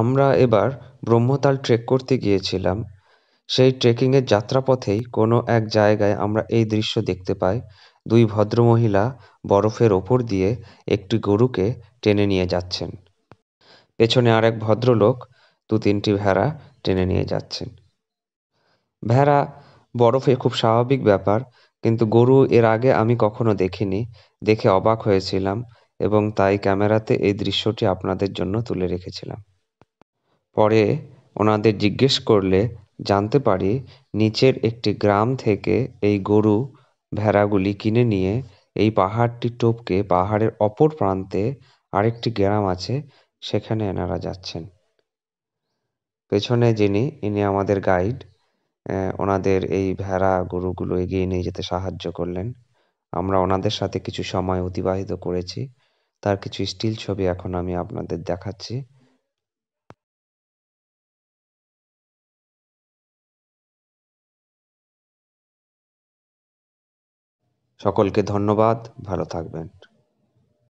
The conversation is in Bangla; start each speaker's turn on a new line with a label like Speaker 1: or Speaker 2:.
Speaker 1: আমরা এবার ব্রহ্মতাল ট্রেক করতে গিয়েছিলাম সেই ট্রেকিংয়ের যাত্রাপথেই কোনো এক জায়গায় আমরা এই দৃশ্য দেখতে পাই দুই ভদ্রমহিলা বরফের ওপর দিয়ে একটি গরুকে টেনে নিয়ে যাচ্ছেন পেছনে আর এক ভদ্রলোক দু তিনটি ভেড়া টেনে নিয়ে যাচ্ছেন ভেড়া বরফে খুব স্বাভাবিক ব্যাপার কিন্তু গরু এর আগে আমি কখনো দেখিনি দেখে অবাক হয়েছিলাম এবং তাই ক্যামেরাতে এই দৃশ্যটি আপনাদের জন্য তুলে রেখেছিলাম পরে ওনাদের জিজ্ঞেস করলে জানতে পারি নিচের একটি গ্রাম থেকে এই গরু ভেড়াগুলি কিনে নিয়ে এই পাহাড়টি টপকে পাহাড়ের অপর প্রান্তে আরেকটি গ্রাম আছে সেখানে এনারা যাচ্ছেন পেছনে যিনি ইনি আমাদের গাইড ওনাদের এই ভেড়া গরুগুলো এগিয়ে নিয়ে যেতে সাহায্য করলেন আমরা ওনাদের সাথে কিছু সময় অতিবাহিত করেছি তার কিছু স্টিল ছবি এখন আমি আপনাদের দেখাচ্ছি
Speaker 2: সকলকে ধন্যবাদ ভালো থাকবেন